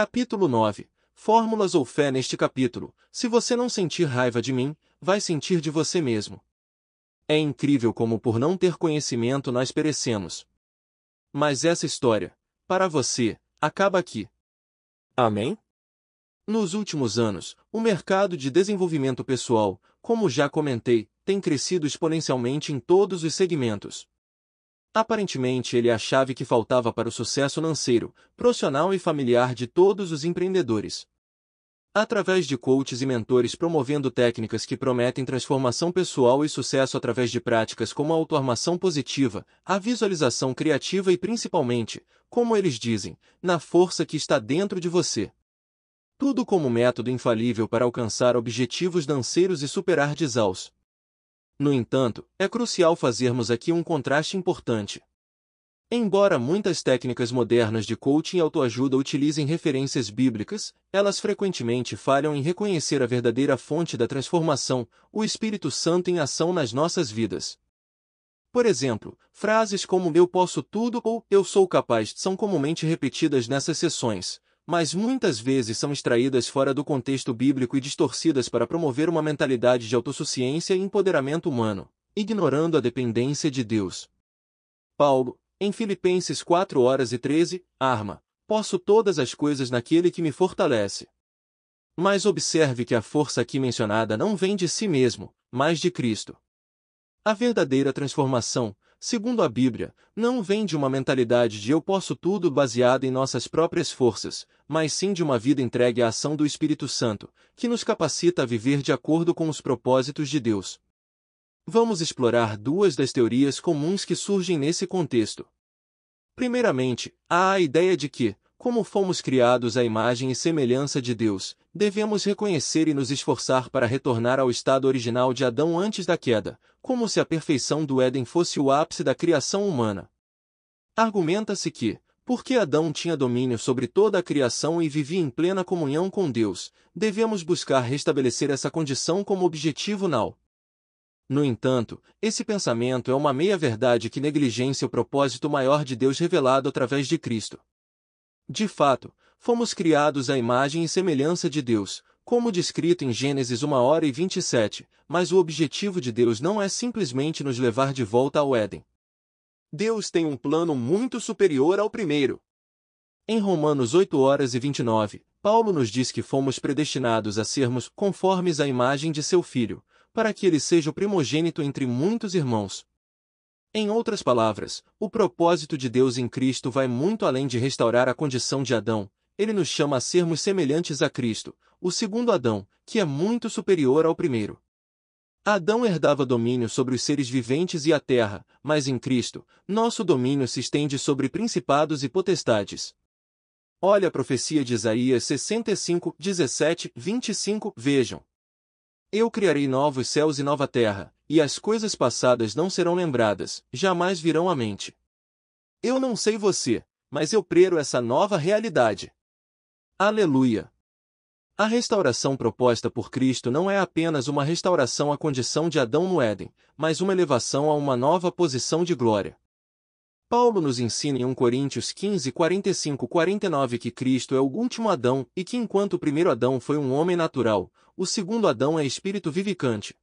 Capítulo 9. Fórmulas ou fé neste capítulo. Se você não sentir raiva de mim, vai sentir de você mesmo. É incrível como por não ter conhecimento nós perecemos. Mas essa história, para você, acaba aqui. Amém? Nos últimos anos, o mercado de desenvolvimento pessoal, como já comentei, tem crescido exponencialmente em todos os segmentos. Aparentemente ele é a chave que faltava para o sucesso financeiro, profissional e familiar de todos os empreendedores. Através de coaches e mentores promovendo técnicas que prometem transformação pessoal e sucesso através de práticas como a autoarmação positiva, a visualização criativa e principalmente, como eles dizem, na força que está dentro de você. Tudo como método infalível para alcançar objetivos danceiros e superar desaus. No entanto, é crucial fazermos aqui um contraste importante. Embora muitas técnicas modernas de coaching e autoajuda utilizem referências bíblicas, elas frequentemente falham em reconhecer a verdadeira fonte da transformação, o Espírito Santo em ação nas nossas vidas. Por exemplo, frases como eu posso tudo ou eu sou capaz são comumente repetidas nessas sessões, mas muitas vezes são extraídas fora do contexto bíblico e distorcidas para promover uma mentalidade de autossuficiência e empoderamento humano, ignorando a dependência de Deus. Paulo, em Filipenses 4 horas e 13, arma: Posso todas as coisas naquele que me fortalece. Mas observe que a força aqui mencionada não vem de si mesmo, mas de Cristo. A verdadeira transformação, segundo a Bíblia, não vem de uma mentalidade de eu posso tudo baseada em nossas próprias forças, mas sim de uma vida entregue à ação do Espírito Santo, que nos capacita a viver de acordo com os propósitos de Deus. Vamos explorar duas das teorias comuns que surgem nesse contexto. Primeiramente, há a ideia de que, como fomos criados à imagem e semelhança de Deus, devemos reconhecer e nos esforçar para retornar ao estado original de Adão antes da queda, como se a perfeição do Éden fosse o ápice da criação humana. Argumenta-se que, porque Adão tinha domínio sobre toda a criação e vivia em plena comunhão com Deus, devemos buscar restabelecer essa condição como objetivo nau. No entanto, esse pensamento é uma meia-verdade que negligencia o propósito maior de Deus revelado através de Cristo. De fato, fomos criados à imagem e semelhança de Deus, como descrito em Gênesis 1 hora e 27, mas o objetivo de Deus não é simplesmente nos levar de volta ao Éden. Deus tem um plano muito superior ao primeiro. Em Romanos 8 horas e 29, Paulo nos diz que fomos predestinados a sermos conformes à imagem de seu filho, para que ele seja o primogênito entre muitos irmãos, em outras palavras, o propósito de Deus em Cristo vai muito além de restaurar a condição de Adão, ele nos chama a sermos semelhantes a Cristo, o segundo Adão, que é muito superior ao primeiro. Adão herdava domínio sobre os seres viventes e a terra, mas em Cristo, nosso domínio se estende sobre principados e potestades. Olha a profecia de Isaías 65, 17, 25, vejam. Eu criarei novos céus e nova terra, e as coisas passadas não serão lembradas, jamais virão à mente. Eu não sei você, mas eu prero essa nova realidade. Aleluia! A restauração proposta por Cristo não é apenas uma restauração à condição de Adão no Éden, mas uma elevação a uma nova posição de glória. Paulo nos ensina em 1 Coríntios 15, 45, 49 que Cristo é o último Adão e que enquanto o primeiro Adão foi um homem natural, o segundo Adão é espírito vivificante,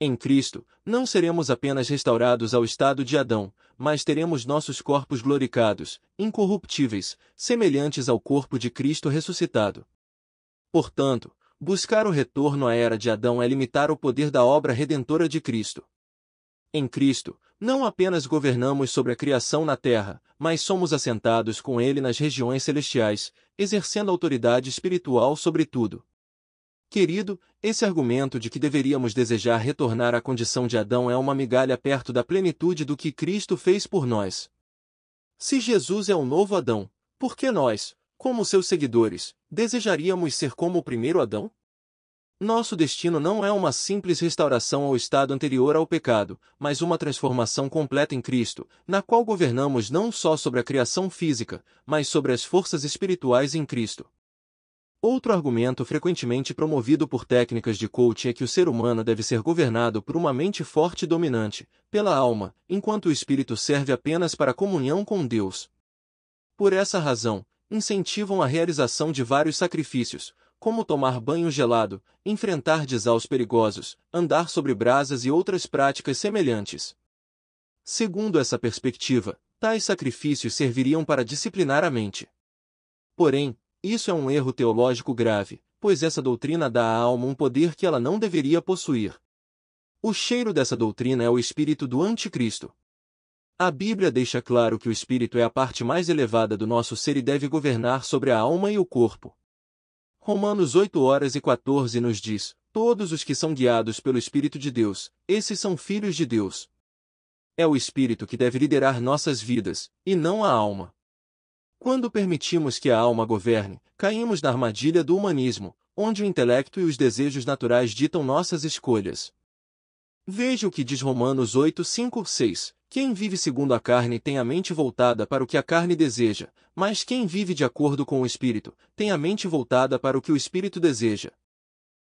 em Cristo, não seremos apenas restaurados ao estado de Adão, mas teremos nossos corpos glorificados, incorruptíveis, semelhantes ao corpo de Cristo ressuscitado. Portanto, buscar o retorno à era de Adão é limitar o poder da obra redentora de Cristo. Em Cristo, não apenas governamos sobre a criação na terra, mas somos assentados com Ele nas regiões celestiais, exercendo autoridade espiritual sobre tudo. Querido, esse argumento de que deveríamos desejar retornar à condição de Adão é uma migalha perto da plenitude do que Cristo fez por nós. Se Jesus é o novo Adão, por que nós, como seus seguidores, desejaríamos ser como o primeiro Adão? Nosso destino não é uma simples restauração ao estado anterior ao pecado, mas uma transformação completa em Cristo, na qual governamos não só sobre a criação física, mas sobre as forças espirituais em Cristo. Outro argumento frequentemente promovido por técnicas de coaching é que o ser humano deve ser governado por uma mente forte e dominante, pela alma, enquanto o espírito serve apenas para a comunhão com Deus. Por essa razão, incentivam a realização de vários sacrifícios, como tomar banho gelado, enfrentar desaus perigosos, andar sobre brasas e outras práticas semelhantes. Segundo essa perspectiva, tais sacrifícios serviriam para disciplinar a mente. Porém, isso é um erro teológico grave, pois essa doutrina dá à alma um poder que ela não deveria possuir. O cheiro dessa doutrina é o espírito do anticristo. A Bíblia deixa claro que o espírito é a parte mais elevada do nosso ser e deve governar sobre a alma e o corpo. Romanos 8 horas e 14 nos diz: Todos os que são guiados pelo Espírito de Deus, esses são filhos de Deus. É o espírito que deve liderar nossas vidas, e não a alma. Quando permitimos que a alma governe, caímos na armadilha do humanismo, onde o intelecto e os desejos naturais ditam nossas escolhas. Veja o que diz Romanos 8, 5, 6. Quem vive segundo a carne tem a mente voltada para o que a carne deseja, mas quem vive de acordo com o espírito tem a mente voltada para o que o espírito deseja.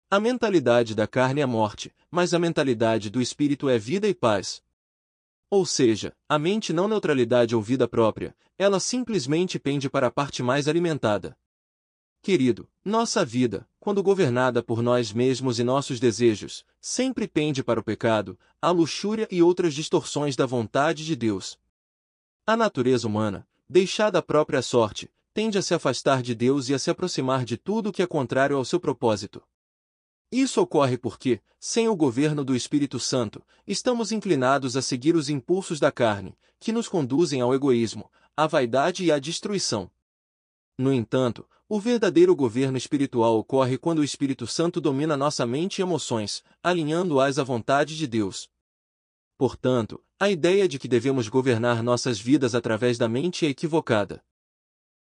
A mentalidade da carne é morte, mas a mentalidade do espírito é vida e paz. Ou seja, a mente não neutralidade ou vida própria, ela simplesmente pende para a parte mais alimentada. Querido, nossa vida, quando governada por nós mesmos e nossos desejos, sempre pende para o pecado, a luxúria e outras distorções da vontade de Deus. A natureza humana, deixada à própria sorte, tende a se afastar de Deus e a se aproximar de tudo que é contrário ao seu propósito. Isso ocorre porque, sem o governo do Espírito Santo, estamos inclinados a seguir os impulsos da carne, que nos conduzem ao egoísmo, à vaidade e à destruição. No entanto, o verdadeiro governo espiritual ocorre quando o Espírito Santo domina nossa mente e emoções, alinhando-as à vontade de Deus. Portanto, a ideia de que devemos governar nossas vidas através da mente é equivocada.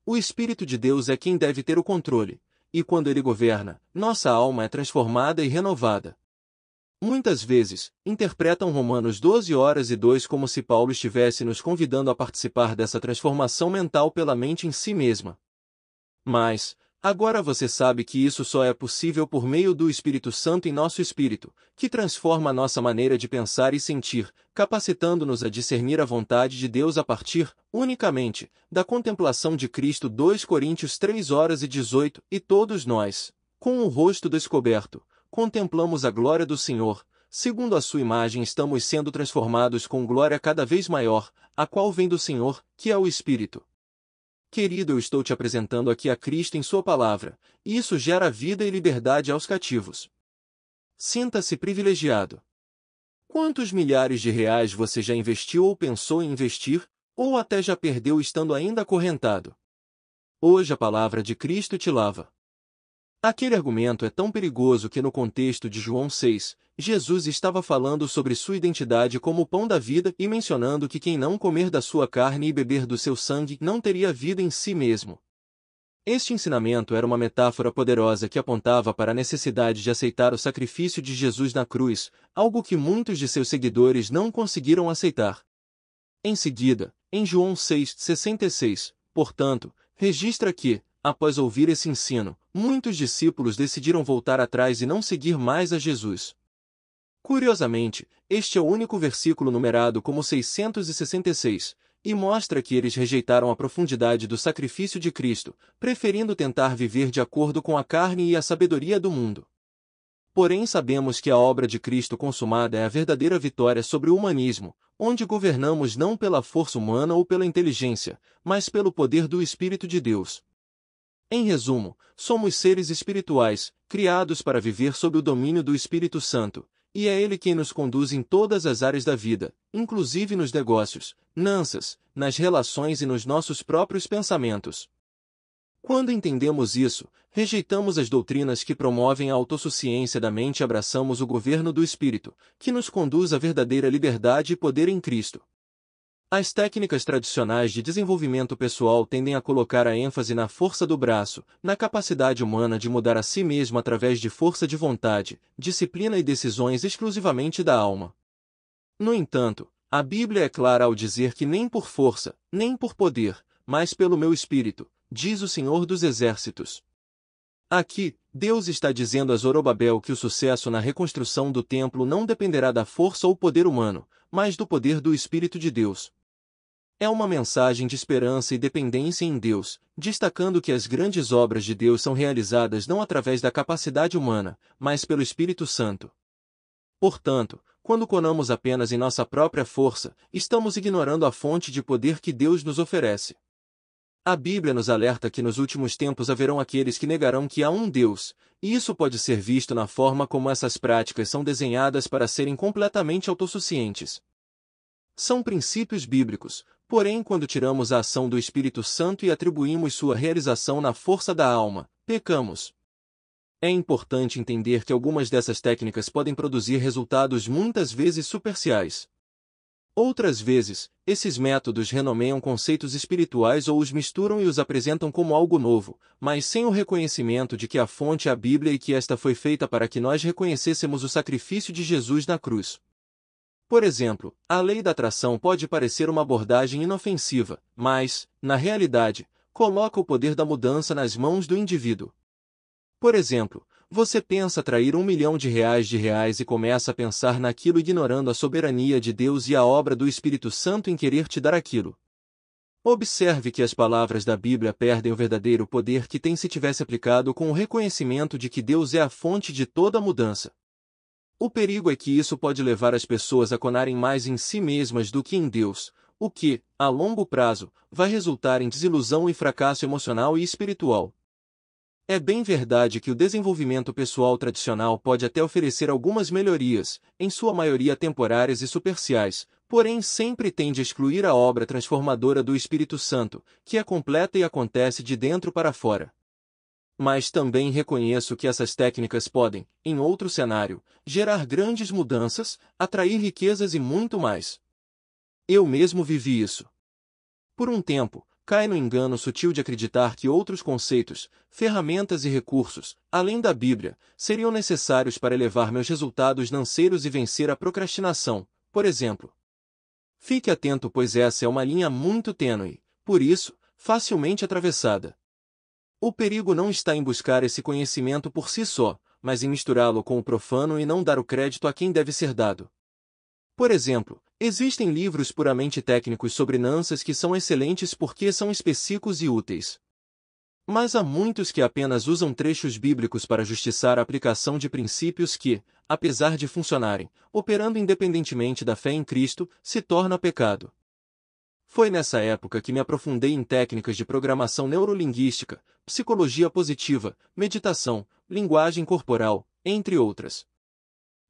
O Espírito de Deus é quem deve ter o controle, e quando ele governa, nossa alma é transformada e renovada. Muitas vezes, interpretam Romanos 12 horas e 2 como se Paulo estivesse nos convidando a participar dessa transformação mental pela mente em si mesma. Mas, Agora você sabe que isso só é possível por meio do Espírito Santo em nosso espírito, que transforma a nossa maneira de pensar e sentir, capacitando-nos a discernir a vontade de Deus a partir, unicamente, da contemplação de Cristo 2 Coríntios 3 horas e 18, e todos nós, com o rosto descoberto, contemplamos a glória do Senhor, segundo a sua imagem estamos sendo transformados com glória cada vez maior, a qual vem do Senhor, que é o Espírito. Querido, eu estou te apresentando aqui a Cristo em Sua palavra, e isso gera vida e liberdade aos cativos. Sinta-se privilegiado. Quantos milhares de reais você já investiu ou pensou em investir, ou até já perdeu estando ainda acorrentado? Hoje a palavra de Cristo te lava. Aquele argumento é tão perigoso que no contexto de João 6, Jesus estava falando sobre sua identidade como o pão da vida e mencionando que quem não comer da sua carne e beber do seu sangue não teria vida em si mesmo. Este ensinamento era uma metáfora poderosa que apontava para a necessidade de aceitar o sacrifício de Jesus na cruz, algo que muitos de seus seguidores não conseguiram aceitar. Em seguida, em João 6,66, portanto, registra que, Após ouvir esse ensino, muitos discípulos decidiram voltar atrás e não seguir mais a Jesus. Curiosamente, este é o único versículo numerado como 666, e mostra que eles rejeitaram a profundidade do sacrifício de Cristo, preferindo tentar viver de acordo com a carne e a sabedoria do mundo. Porém, sabemos que a obra de Cristo consumada é a verdadeira vitória sobre o humanismo, onde governamos não pela força humana ou pela inteligência, mas pelo poder do Espírito de Deus. Em resumo, somos seres espirituais, criados para viver sob o domínio do Espírito Santo, e é ele quem nos conduz em todas as áreas da vida, inclusive nos negócios, nanças, nas relações e nos nossos próprios pensamentos. Quando entendemos isso, rejeitamos as doutrinas que promovem a autossuficiência da mente e abraçamos o governo do Espírito, que nos conduz à verdadeira liberdade e poder em Cristo. As técnicas tradicionais de desenvolvimento pessoal tendem a colocar a ênfase na força do braço, na capacidade humana de mudar a si mesmo através de força de vontade, disciplina e decisões exclusivamente da alma. No entanto, a Bíblia é clara ao dizer que nem por força, nem por poder, mas pelo meu espírito, diz o Senhor dos Exércitos. Aqui, Deus está dizendo a Zorobabel que o sucesso na reconstrução do templo não dependerá da força ou poder humano, mas do poder do Espírito de Deus. É uma mensagem de esperança e dependência em Deus, destacando que as grandes obras de Deus são realizadas não através da capacidade humana, mas pelo Espírito Santo. Portanto, quando conamos apenas em nossa própria força, estamos ignorando a fonte de poder que Deus nos oferece. A Bíblia nos alerta que nos últimos tempos haverão aqueles que negarão que há um Deus, e isso pode ser visto na forma como essas práticas são desenhadas para serem completamente autossuficientes. São princípios bíblicos, porém, quando tiramos a ação do Espírito Santo e atribuímos sua realização na força da alma, pecamos. É importante entender que algumas dessas técnicas podem produzir resultados muitas vezes superciais. Outras vezes, esses métodos renomeiam conceitos espirituais ou os misturam e os apresentam como algo novo, mas sem o reconhecimento de que a fonte é a Bíblia e que esta foi feita para que nós reconhecêssemos o sacrifício de Jesus na cruz. Por exemplo, a lei da atração pode parecer uma abordagem inofensiva, mas, na realidade, coloca o poder da mudança nas mãos do indivíduo. Por exemplo, você pensa trair um milhão de reais de reais e começa a pensar naquilo ignorando a soberania de Deus e a obra do Espírito Santo em querer te dar aquilo. Observe que as palavras da Bíblia perdem o verdadeiro poder que tem se tivesse aplicado com o reconhecimento de que Deus é a fonte de toda mudança. O perigo é que isso pode levar as pessoas a conarem mais em si mesmas do que em Deus, o que, a longo prazo, vai resultar em desilusão e fracasso emocional e espiritual, é bem verdade que o desenvolvimento pessoal tradicional pode até oferecer algumas melhorias, em sua maioria temporárias e superciais, porém sempre tende a excluir a obra transformadora do Espírito Santo, que é completa e acontece de dentro para fora. Mas também reconheço que essas técnicas podem, em outro cenário, gerar grandes mudanças, atrair riquezas e muito mais. Eu mesmo vivi isso. Por um tempo, cai no engano sutil de acreditar que outros conceitos, ferramentas e recursos, além da Bíblia, seriam necessários para elevar meus resultados financeiros e vencer a procrastinação, por exemplo. Fique atento, pois essa é uma linha muito tênue, por isso, facilmente atravessada. O perigo não está em buscar esse conhecimento por si só, mas em misturá-lo com o profano e não dar o crédito a quem deve ser dado. Por exemplo, Existem livros puramente técnicos sobre nanças que são excelentes porque são específicos e úteis. Mas há muitos que apenas usam trechos bíblicos para justiçar a aplicação de princípios que, apesar de funcionarem, operando independentemente da fé em Cristo, se torna pecado. Foi nessa época que me aprofundei em técnicas de programação neurolinguística, psicologia positiva, meditação, linguagem corporal, entre outras.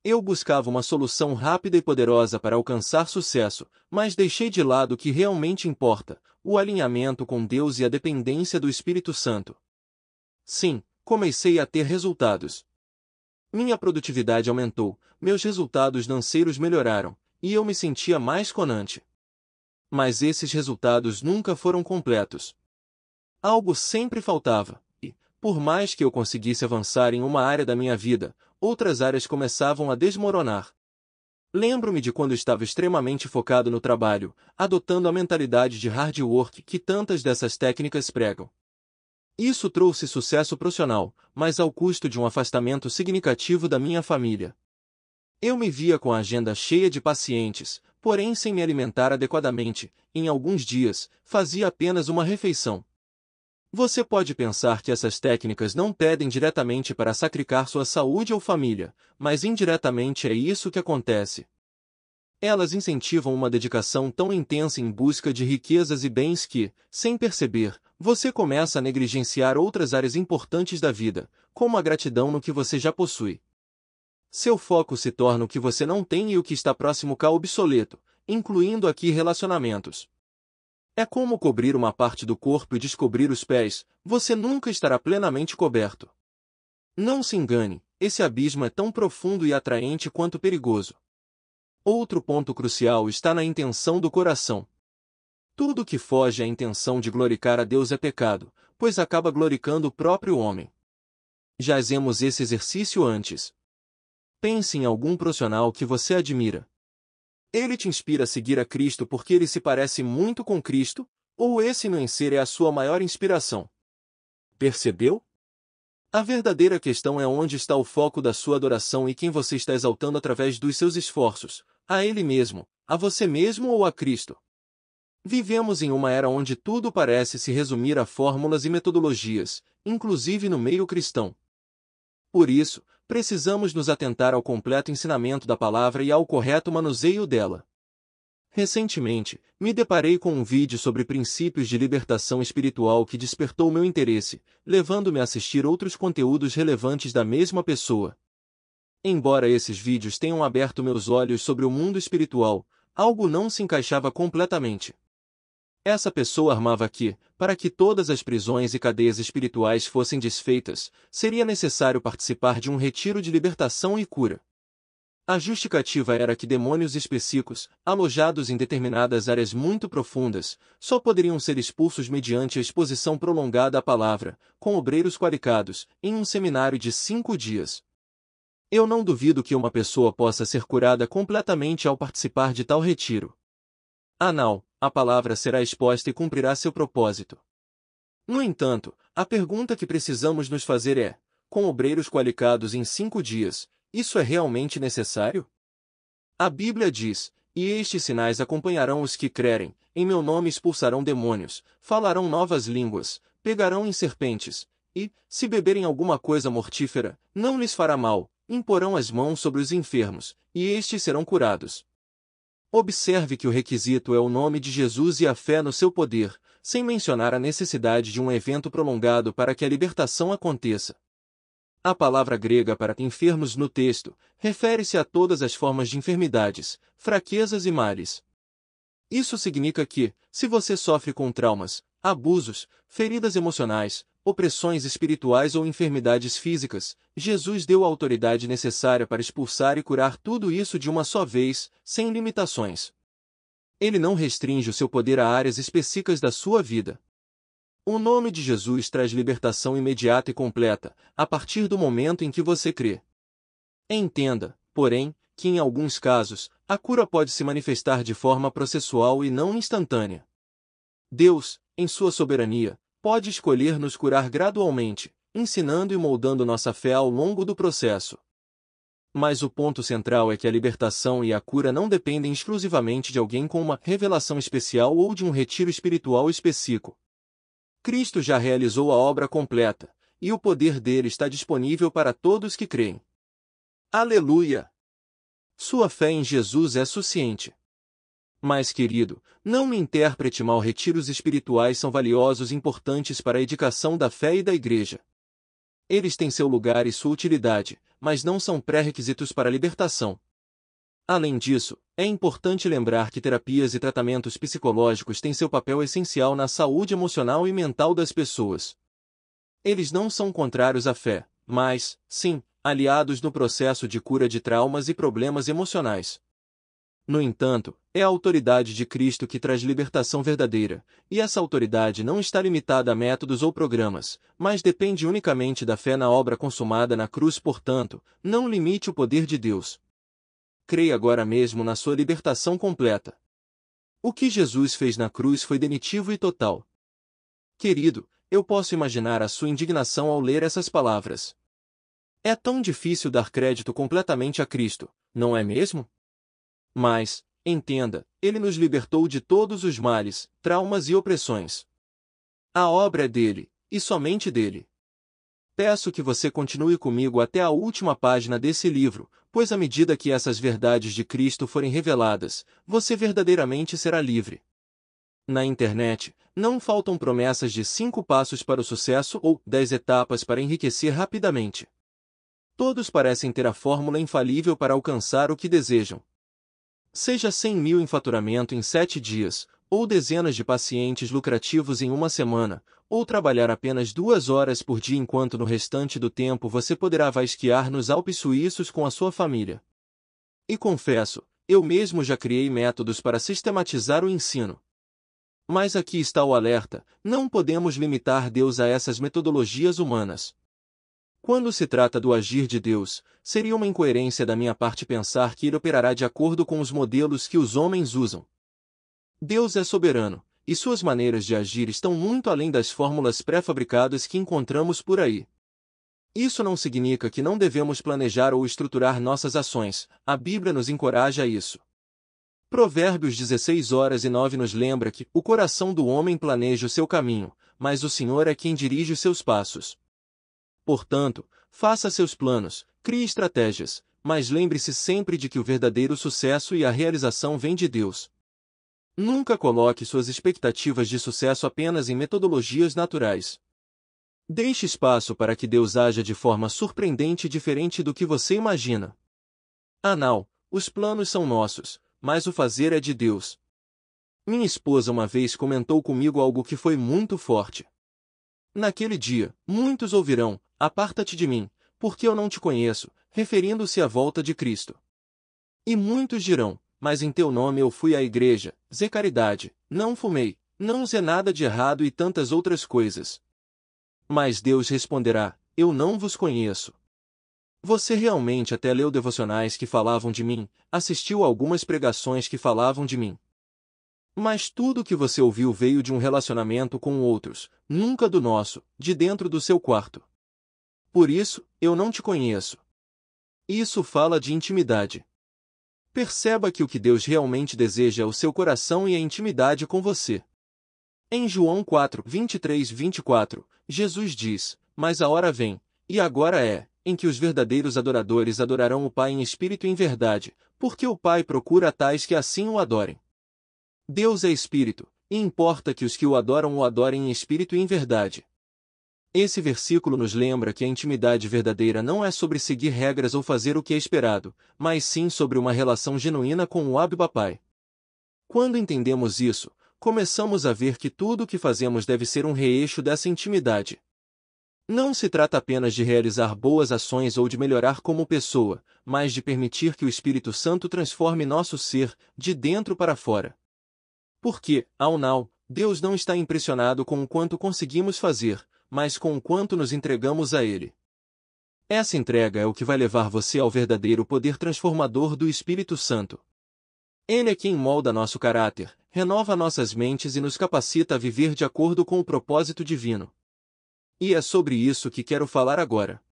Eu buscava uma solução rápida e poderosa para alcançar sucesso, mas deixei de lado o que realmente importa, o alinhamento com Deus e a dependência do Espírito Santo. Sim, comecei a ter resultados. Minha produtividade aumentou, meus resultados financeiros melhoraram, e eu me sentia mais conante. Mas esses resultados nunca foram completos. Algo sempre faltava, e, por mais que eu conseguisse avançar em uma área da minha vida, outras áreas começavam a desmoronar. Lembro-me de quando estava extremamente focado no trabalho, adotando a mentalidade de hard work que tantas dessas técnicas pregam. Isso trouxe sucesso profissional, mas ao custo de um afastamento significativo da minha família. Eu me via com a agenda cheia de pacientes, porém sem me alimentar adequadamente, em alguns dias, fazia apenas uma refeição. Você pode pensar que essas técnicas não pedem diretamente para sacrificar sua saúde ou família, mas indiretamente é isso que acontece. Elas incentivam uma dedicação tão intensa em busca de riquezas e bens que, sem perceber, você começa a negligenciar outras áreas importantes da vida, como a gratidão no que você já possui. Seu foco se torna o que você não tem e o que está próximo cá obsoleto, incluindo aqui relacionamentos. É como cobrir uma parte do corpo e descobrir os pés, você nunca estará plenamente coberto. Não se engane, esse abismo é tão profundo e atraente quanto perigoso. Outro ponto crucial está na intenção do coração. Tudo que foge à intenção de glorificar a Deus é pecado, pois acaba glorificando o próprio homem. Já fizemos esse exercício antes. Pense em algum profissional que você admira, ele te inspira a seguir a Cristo porque ele se parece muito com Cristo, ou esse não em ser é a sua maior inspiração. Percebeu? A verdadeira questão é onde está o foco da sua adoração e quem você está exaltando através dos seus esforços, a ele mesmo, a você mesmo ou a Cristo. Vivemos em uma era onde tudo parece se resumir a fórmulas e metodologias, inclusive no meio cristão. Por isso, precisamos nos atentar ao completo ensinamento da palavra e ao correto manuseio dela. Recentemente, me deparei com um vídeo sobre princípios de libertação espiritual que despertou meu interesse, levando-me a assistir outros conteúdos relevantes da mesma pessoa. Embora esses vídeos tenham aberto meus olhos sobre o mundo espiritual, algo não se encaixava completamente. Essa pessoa armava que, para que todas as prisões e cadeias espirituais fossem desfeitas, seria necessário participar de um retiro de libertação e cura. A justificativa era que demônios específicos, alojados em determinadas áreas muito profundas, só poderiam ser expulsos mediante a exposição prolongada à palavra, com obreiros qualificados, em um seminário de cinco dias. Eu não duvido que uma pessoa possa ser curada completamente ao participar de tal retiro anal, ah, a palavra será exposta e cumprirá seu propósito. No entanto, a pergunta que precisamos nos fazer é: com obreiros qualificados em cinco dias, isso é realmente necessário? A Bíblia diz: E estes sinais acompanharão os que crerem, em meu nome expulsarão demônios, falarão novas línguas, pegarão em serpentes, e, se beberem alguma coisa mortífera, não lhes fará mal, imporão as mãos sobre os enfermos, e estes serão curados. Observe que o requisito é o nome de Jesus e a fé no seu poder, sem mencionar a necessidade de um evento prolongado para que a libertação aconteça. A palavra grega para enfermos no texto refere-se a todas as formas de enfermidades, fraquezas e males. Isso significa que, se você sofre com traumas, abusos, feridas emocionais, opressões espirituais ou enfermidades físicas, Jesus deu a autoridade necessária para expulsar e curar tudo isso de uma só vez, sem limitações. Ele não restringe o seu poder a áreas específicas da sua vida. O nome de Jesus traz libertação imediata e completa, a partir do momento em que você crê. Entenda, porém, que em alguns casos, a cura pode se manifestar de forma processual e não instantânea. Deus, em sua soberania, pode escolher nos curar gradualmente, ensinando e moldando nossa fé ao longo do processo. Mas o ponto central é que a libertação e a cura não dependem exclusivamente de alguém com uma revelação especial ou de um retiro espiritual específico. Cristo já realizou a obra completa, e o poder dele está disponível para todos que creem. Aleluia! Sua fé em Jesus é suficiente. Mas, querido, não me interprete mal retiros espirituais são valiosos e importantes para a edificação da fé e da igreja. Eles têm seu lugar e sua utilidade, mas não são pré-requisitos para a libertação. Além disso, é importante lembrar que terapias e tratamentos psicológicos têm seu papel essencial na saúde emocional e mental das pessoas. Eles não são contrários à fé, mas, sim, aliados no processo de cura de traumas e problemas emocionais. No entanto, é a autoridade de Cristo que traz libertação verdadeira, e essa autoridade não está limitada a métodos ou programas, mas depende unicamente da fé na obra consumada na cruz, portanto, não limite o poder de Deus. Creia agora mesmo na sua libertação completa. O que Jesus fez na cruz foi definitivo e total. Querido, eu posso imaginar a sua indignação ao ler essas palavras. É tão difícil dar crédito completamente a Cristo, não é mesmo? Mas, entenda, ele nos libertou de todos os males, traumas e opressões. A obra é dele, e somente dele. Peço que você continue comigo até a última página desse livro, pois à medida que essas verdades de Cristo forem reveladas, você verdadeiramente será livre. Na internet, não faltam promessas de cinco passos para o sucesso ou dez etapas para enriquecer rapidamente. Todos parecem ter a fórmula infalível para alcançar o que desejam, Seja 100 mil em faturamento em 7 dias, ou dezenas de pacientes lucrativos em uma semana, ou trabalhar apenas duas horas por dia enquanto no restante do tempo você poderá vai esquiar nos Alpes suíços com a sua família. E confesso, eu mesmo já criei métodos para sistematizar o ensino. Mas aqui está o alerta: não podemos limitar Deus a essas metodologias humanas. Quando se trata do agir de Deus, seria uma incoerência da minha parte pensar que ele operará de acordo com os modelos que os homens usam. Deus é soberano, e suas maneiras de agir estão muito além das fórmulas pré-fabricadas que encontramos por aí. Isso não significa que não devemos planejar ou estruturar nossas ações, a Bíblia nos encoraja a isso. Provérbios 16 horas e 9 nos lembra que o coração do homem planeja o seu caminho, mas o Senhor é quem dirige os seus passos. Portanto, faça seus planos, crie estratégias, mas lembre-se sempre de que o verdadeiro sucesso e a realização vem de Deus. Nunca coloque suas expectativas de sucesso apenas em metodologias naturais. Deixe espaço para que Deus haja de forma surpreendente e diferente do que você imagina. Anal, ah, os planos são nossos, mas o fazer é de Deus. Minha esposa uma vez comentou comigo algo que foi muito forte. Naquele dia, muitos ouvirão: Aparta-te de mim, porque eu não te conheço, referindo-se à volta de Cristo. E muitos dirão, mas em teu nome eu fui à igreja, zé caridade, não fumei, não zé nada de errado e tantas outras coisas. Mas Deus responderá, eu não vos conheço. Você realmente até leu devocionais que falavam de mim, assistiu a algumas pregações que falavam de mim. Mas tudo o que você ouviu veio de um relacionamento com outros, nunca do nosso, de dentro do seu quarto. Por isso, eu não te conheço. Isso fala de intimidade. Perceba que o que Deus realmente deseja é o seu coração e a intimidade com você. Em João 4, 23, 24, Jesus diz: Mas a hora vem, e agora é, em que os verdadeiros adoradores adorarão o Pai em espírito e em verdade, porque o Pai procura tais que assim o adorem. Deus é espírito, e importa que os que o adoram o adorem em espírito e em verdade. Esse versículo nos lembra que a intimidade verdadeira não é sobre seguir regras ou fazer o que é esperado, mas sim sobre uma relação genuína com o Abba-Pai. Quando entendemos isso, começamos a ver que tudo o que fazemos deve ser um reeixo dessa intimidade. Não se trata apenas de realizar boas ações ou de melhorar como pessoa, mas de permitir que o Espírito Santo transforme nosso ser, de dentro para fora. Porque, ao now, Deus não está impressionado com o quanto conseguimos fazer, mas com o quanto nos entregamos a Ele. Essa entrega é o que vai levar você ao verdadeiro poder transformador do Espírito Santo. Ele é quem molda nosso caráter, renova nossas mentes e nos capacita a viver de acordo com o propósito divino. E é sobre isso que quero falar agora.